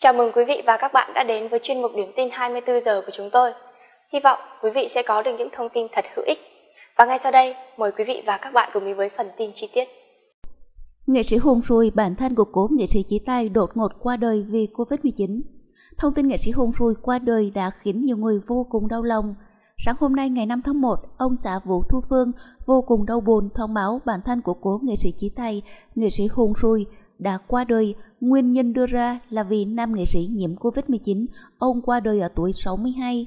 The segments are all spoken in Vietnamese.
Chào mừng quý vị và các bạn đã đến với chuyên mục điểm tin 24 giờ của chúng tôi. Hy vọng quý vị sẽ có được những thông tin thật hữu ích. Và ngay sau đây, mời quý vị và các bạn cùng đến với phần tin chi tiết. Nghệ sĩ Hùng Rui, bản thân của cố nghệ sĩ chỉ tay đột ngột qua đời vì Covid-19. Thông tin nghệ sĩ Hùng Rui qua đời đã khiến nhiều người vô cùng đau lòng. Sáng hôm nay ngày 5 tháng 1, ông xã Vũ Thu Phương vô cùng đau buồn thông báo bản thân của cố nghệ sĩ chỉ tay, nghệ sĩ Hùng Rui – đã qua đời, nguyên nhân đưa ra là vì nam nghệ sĩ nhiễm Covid-19, ông qua đời ở tuổi 62.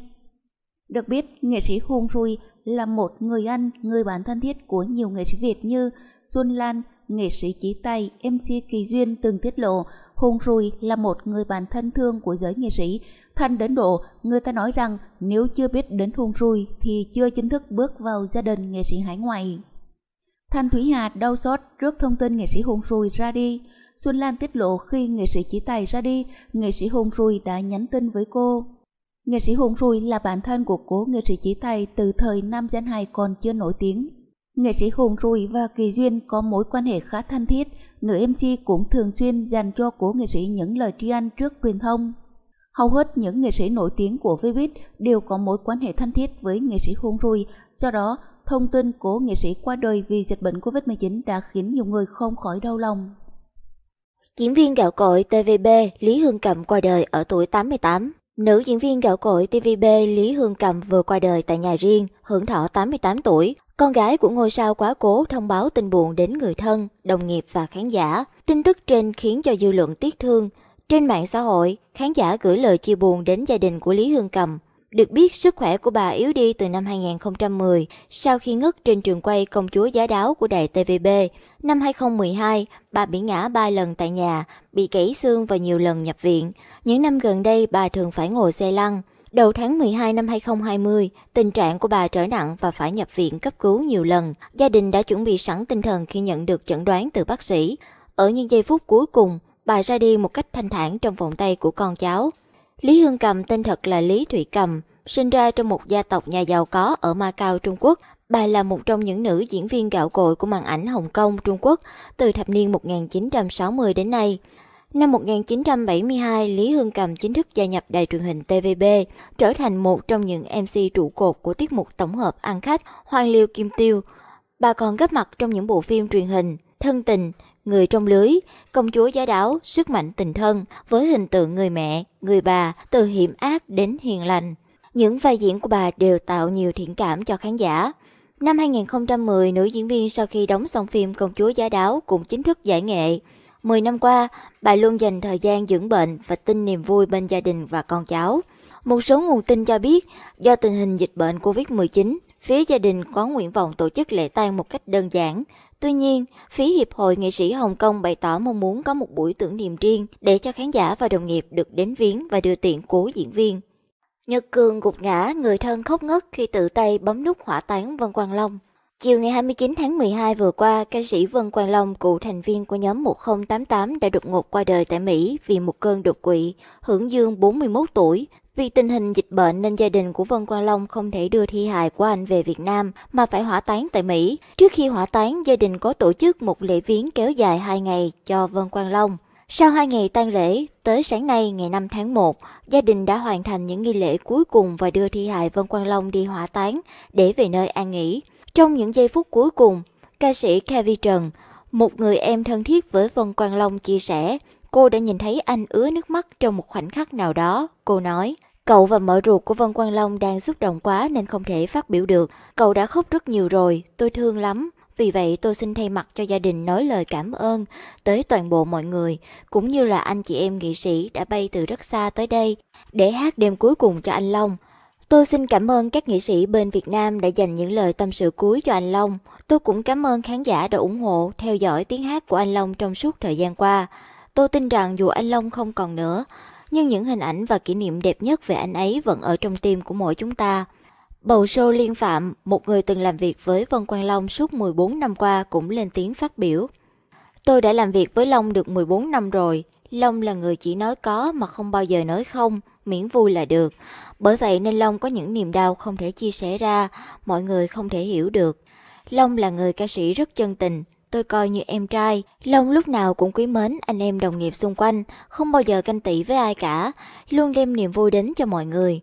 Được biết, nghệ sĩ Hùng Rui là một người anh, người bạn thân thiết của nhiều nghệ sĩ Việt như Xuân Lan, nghệ sĩ Chí Tài, MC Kỳ Duyên từng tiết lộ Hùng Rui là một người bạn thân thương của giới nghệ sĩ, thanh đến độ người ta nói rằng nếu chưa biết đến Hùng Rui thì chưa chính thức bước vào gia đình nghệ sĩ hải ngoại. Thanh Thủy Hà đau xót trước thông tin nghệ sĩ Hùng Rui ra đi, Xuân Lan tiết lộ khi nghệ sĩ chỉ tài ra đi, nghệ sĩ Hùng Rùi đã nhắn tin với cô. Nghệ sĩ Hùng Rùi là bạn thân của cố nghệ sĩ chỉ tài từ thời nam danh hai còn chưa nổi tiếng. Nghệ sĩ Hùng Rùi và Kỳ Duyên có mối quan hệ khá thân thiết, nữ MC cũng thường xuyên dành cho cố nghệ sĩ những lời tri ân trước truyền thông. Hầu hết những nghệ sĩ nổi tiếng của Vbiz đều có mối quan hệ thân thiết với nghệ sĩ Hùng Rùi, do đó thông tin cố nghệ sĩ qua đời vì dịch bệnh Covid-19 đã khiến nhiều người không khỏi đau lòng. Diễn viên gạo cội TVB Lý Hương Cầm qua đời ở tuổi 88. Nữ diễn viên gạo cội TVB Lý Hương Cầm vừa qua đời tại nhà riêng, hưởng thọ 88 tuổi. Con gái của ngôi sao quá cố thông báo tin buồn đến người thân, đồng nghiệp và khán giả. Tin tức trên khiến cho dư luận tiếc thương. Trên mạng xã hội, khán giả gửi lời chia buồn đến gia đình của Lý Hương Cầm, được biết sức khỏe của bà yếu đi từ năm 2010 sau khi ngất trên trường quay Công chúa giá đáo của đài TVB. Năm 2012, bà bị ngã 3 lần tại nhà, bị gãy xương và nhiều lần nhập viện. Những năm gần đây bà thường phải ngồi xe lăn. Đầu tháng 12 năm 2020, tình trạng của bà trở nặng và phải nhập viện cấp cứu nhiều lần. Gia đình đã chuẩn bị sẵn tinh thần khi nhận được chẩn đoán từ bác sĩ. Ở những giây phút cuối cùng, bà ra đi một cách thanh thản trong vòng tay của con cháu. Lý Hương Cầm tên thật là Lý Thụy Cầm, sinh ra trong một gia tộc nhà giàu có ở Macau, Trung Quốc. Bà là một trong những nữ diễn viên gạo cội của màn ảnh Hồng Kông, Trung Quốc từ thập niên 1960 đến nay. Năm 1972, Lý Hương Cầm chính thức gia nhập đài truyền hình TVB, trở thành một trong những MC trụ cột của tiết mục tổng hợp ăn khách Hoàng Liêu Kim Tiêu. Bà còn góp mặt trong những bộ phim truyền hình Thân Tình, người trong lưới, công chúa giá đáo, sức mạnh tình thân với hình tượng người mẹ, người bà từ hiểm ác đến hiền lành. Những vai diễn của bà đều tạo nhiều thiện cảm cho khán giả. Năm 2010, nữ diễn viên sau khi đóng xong phim Công chúa giá đáo cũng chính thức giải nghệ. 10 năm qua, bà luôn dành thời gian dưỡng bệnh và tin niềm vui bên gia đình và con cháu. Một số nguồn tin cho biết, do tình hình dịch bệnh COVID-19, phía gia đình có nguyện vọng tổ chức lễ tang một cách đơn giản, Tuy nhiên, phía Hiệp hội Nghệ sĩ Hồng Kông bày tỏ mong muốn có một buổi tưởng niệm riêng để cho khán giả và đồng nghiệp được đến viếng và đưa tiện cố diễn viên. Nhật Cường gục ngã, người thân khóc ngất khi tự tay bấm nút hỏa táng Vân Quang Long. Chiều ngày 29 tháng 12 vừa qua, ca sĩ Vân Quang Long, cựu thành viên của nhóm 1088 đã đột ngột qua đời tại Mỹ vì một cơn đột quỵ, hưởng dương 41 tuổi, vì tình hình dịch bệnh nên gia đình của Vân Quang Long không thể đưa thi hài của anh về Việt Nam mà phải hỏa táng tại Mỹ. Trước khi hỏa táng, gia đình có tổ chức một lễ viếng kéo dài 2 ngày cho Vân Quang Long. Sau 2 ngày tang lễ, tới sáng nay ngày 5 tháng 1, gia đình đã hoàn thành những nghi lễ cuối cùng và đưa thi hài Vân Quang Long đi hỏa táng để về nơi an nghỉ. Trong những giây phút cuối cùng, ca sĩ kevin Trần, một người em thân thiết với Vân Quang Long chia sẻ, cô đã nhìn thấy anh ứa nước mắt trong một khoảnh khắc nào đó Cô nói, cậu và mợ ruột của Vân Quang Long đang xúc động quá nên không thể phát biểu được. Cậu đã khóc rất nhiều rồi, tôi thương lắm. Vì vậy tôi xin thay mặt cho gia đình nói lời cảm ơn tới toàn bộ mọi người, cũng như là anh chị em nghệ sĩ đã bay từ rất xa tới đây để hát đêm cuối cùng cho anh Long. Tôi xin cảm ơn các nghệ sĩ bên Việt Nam đã dành những lời tâm sự cuối cho anh Long. Tôi cũng cảm ơn khán giả đã ủng hộ, theo dõi tiếng hát của anh Long trong suốt thời gian qua. Tôi tin rằng dù anh Long không còn nữa, nhưng những hình ảnh và kỷ niệm đẹp nhất về anh ấy vẫn ở trong tim của mỗi chúng ta. Bầu sâu Liên Phạm, một người từng làm việc với Vân Quang Long suốt 14 năm qua cũng lên tiếng phát biểu. Tôi đã làm việc với Long được 14 năm rồi. Long là người chỉ nói có mà không bao giờ nói không, miễn vui là được. Bởi vậy nên Long có những niềm đau không thể chia sẻ ra, mọi người không thể hiểu được. Long là người ca sĩ rất chân tình, tôi coi như em trai. Long lúc nào cũng quý mến anh em đồng nghiệp xung quanh, không bao giờ canh tị với ai cả, luôn đem niềm vui đến cho mọi người.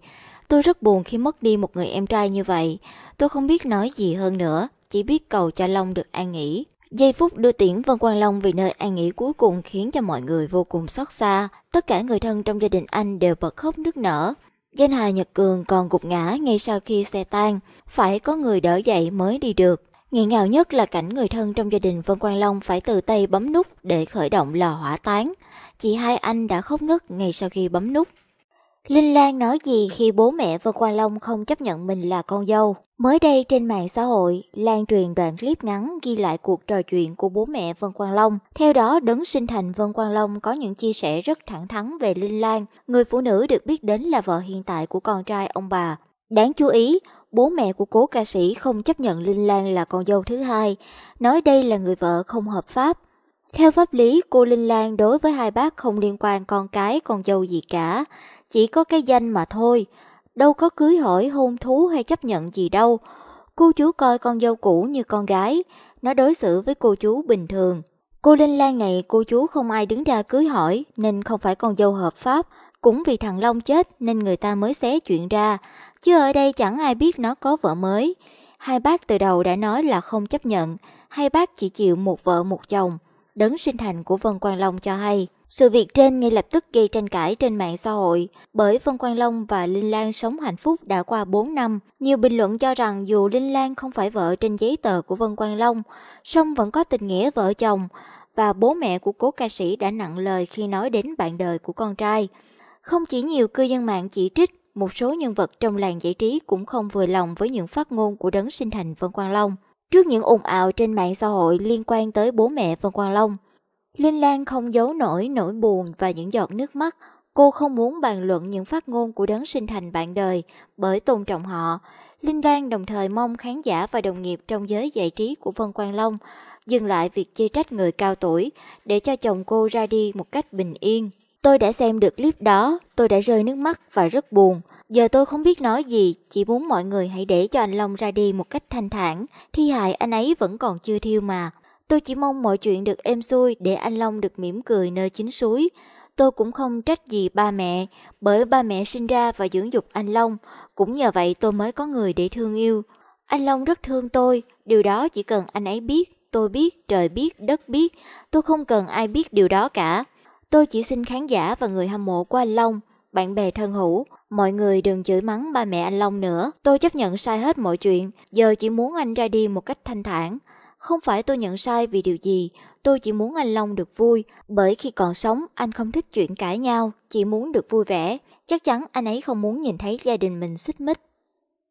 Tôi rất buồn khi mất đi một người em trai như vậy. Tôi không biết nói gì hơn nữa, chỉ biết cầu cho Long được an nghỉ. Giây phút đưa tiễn Vân Quang Long về nơi an nghỉ cuối cùng khiến cho mọi người vô cùng xót xa. Tất cả người thân trong gia đình anh đều bật khóc nức nở. Danh hài Nhật Cường còn gục ngã ngay sau khi xe tan, phải có người đỡ dậy mới đi được. Nghẹn ngào nhất là cảnh người thân trong gia đình Vân Quang Long phải từ tay bấm nút để khởi động lò hỏa táng. Chị hai anh đã khóc ngất ngay sau khi bấm nút. Linh Lan nói gì khi bố mẹ Vân Quang Long không chấp nhận mình là con dâu? Mới đây trên mạng xã hội, lan truyền đoạn clip ngắn ghi lại cuộc trò chuyện của bố mẹ Vân Quang Long. Theo đó, Đấng Sinh Thành Vân Quang Long có những chia sẻ rất thẳng thắn về Linh Lan, người phụ nữ được biết đến là vợ hiện tại của con trai ông bà. Đáng chú ý, bố mẹ của cố ca sĩ không chấp nhận Linh Lan là con dâu thứ hai, nói đây là người vợ không hợp pháp. Theo pháp lý, cô Linh Lan đối với hai bác không liên quan con cái, con dâu gì cả, chỉ có cái danh mà thôi, đâu có cưới hỏi hôn thú hay chấp nhận gì đâu. Cô chú coi con dâu cũ như con gái, nó đối xử với cô chú bình thường. Cô Linh Lan này cô chú không ai đứng ra cưới hỏi nên không phải con dâu hợp pháp, cũng vì thằng Long chết nên người ta mới xé chuyện ra, chứ ở đây chẳng ai biết nó có vợ mới. Hai bác từ đầu đã nói là không chấp nhận, hai bác chỉ chịu một vợ một chồng. Đấng sinh thành của Vân Quang Long cho hay. Sự việc trên ngay lập tức gây tranh cãi trên mạng xã hội, bởi Vân Quang Long và Linh Lan sống hạnh phúc đã qua 4 năm. Nhiều bình luận cho rằng dù Linh Lan không phải vợ trên giấy tờ của Vân Quang Long, song vẫn có tình nghĩa vợ chồng, và bố mẹ của cố ca sĩ đã nặng lời khi nói đến bạn đời của con trai. Không chỉ nhiều cư dân mạng chỉ trích, một số nhân vật trong làng giải trí cũng không vừa lòng với những phát ngôn của đấng sinh thành Vân Quang Long. Trước những ồn ào trên mạng xã hội liên quan tới bố mẹ Vân Quang Long, Linh Lan không giấu nổi nỗi buồn và những giọt nước mắt. Cô không muốn bàn luận những phát ngôn của đấng sinh thành bạn đời bởi tôn trọng họ. Linh Lan đồng thời mong khán giả và đồng nghiệp trong giới giải trí của Vân Quang Long dừng lại việc chê trách người cao tuổi để cho chồng cô ra đi một cách bình yên. Tôi đã xem được clip đó, tôi đã rơi nước mắt và rất buồn. Giờ tôi không biết nói gì, chỉ muốn mọi người hãy để cho anh Long ra đi một cách thanh thản. Thi hại anh ấy vẫn còn chưa thiêu mà. Tôi chỉ mong mọi chuyện được êm xuôi để anh Long được mỉm cười nơi chính suối. Tôi cũng không trách gì ba mẹ, bởi ba mẹ sinh ra và dưỡng dục anh Long. Cũng nhờ vậy tôi mới có người để thương yêu. Anh Long rất thương tôi, điều đó chỉ cần anh ấy biết, tôi biết, trời biết, đất biết. Tôi không cần ai biết điều đó cả. Tôi chỉ xin khán giả và người hâm mộ của anh Long, bạn bè thân hữu, mọi người đừng chửi mắng ba mẹ anh Long nữa. Tôi chấp nhận sai hết mọi chuyện, giờ chỉ muốn anh ra đi một cách thanh thản. Không phải tôi nhận sai vì điều gì, tôi chỉ muốn anh Long được vui, bởi khi còn sống anh không thích chuyện cãi nhau, chỉ muốn được vui vẻ. Chắc chắn anh ấy không muốn nhìn thấy gia đình mình xích mích.